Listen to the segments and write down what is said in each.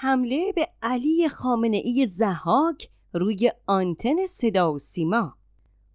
حمله به علی خامنه زهاک روی آنتن صدا و سیما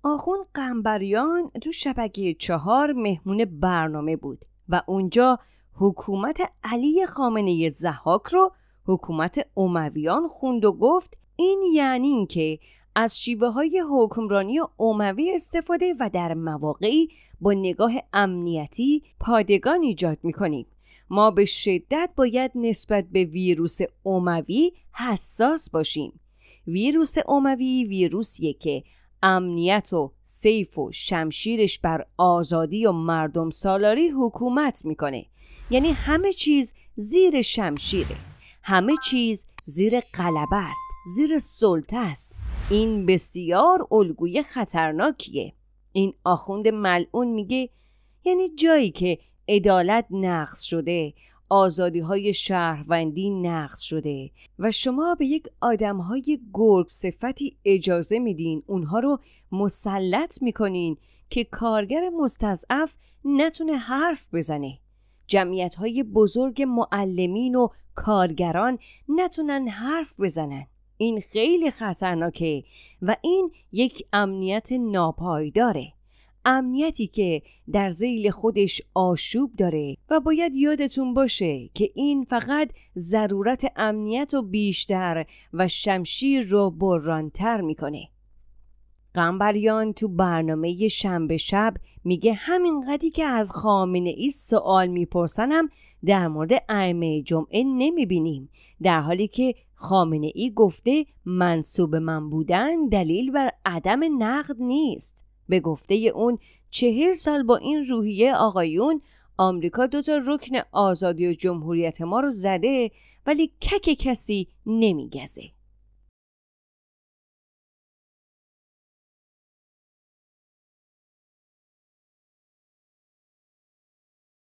آخون قنبریان تو شبکه چهار مهمون برنامه بود و اونجا حکومت علی خامنه زهاک رو حکومت اومویان خوند و گفت این یعنی اینکه از شیوه های حکمرانی اوموی استفاده و در مواقعی با نگاه امنیتی پادگان ایجاد میکنیم ما به شدت باید نسبت به ویروس عموی حساس باشیم ویروس عموی ویروسیه که امنیت و سیف و شمشیرش بر آزادی و مردم سالاری حکومت میکنه یعنی همه چیز زیر شمشیره همه چیز زیر قلبه است زیر سلطه است این بسیار الگوی خطرناکیه این آخوند ملعون میگه یعنی جایی که عدالت نقض شده آزادی های شهروندی نقص شده و شما به یک آدم های گرگ صفتی اجازه میدین اونها رو مسلط میکنین که کارگر مستضعف نتونه حرف بزنه جمعیت های بزرگ معلمین و کارگران نتونن حرف بزنن این خیلی خطرناکه و این یک امنیت ناپایداره امنیتی که در زیل خودش آشوب داره و باید یادتون باشه که این فقط ضرورت امنیت و بیشتر و شمشیر رو برانتر میکنه. قنبریان تو برنامه شنبه شب میگه همین قدی که از خامنه ای سوال میپرسنم در مورد ائمه جمعه نمیبینیم در حالی که خامنه ای گفته منصوب من بودن دلیل بر عدم نقد نیست به گفته اون چهل سال با این روحیه آقایون آمریکا دو تا رکن آزادی و جمهوریت ما رو زده ولی کک کسی نمیگزه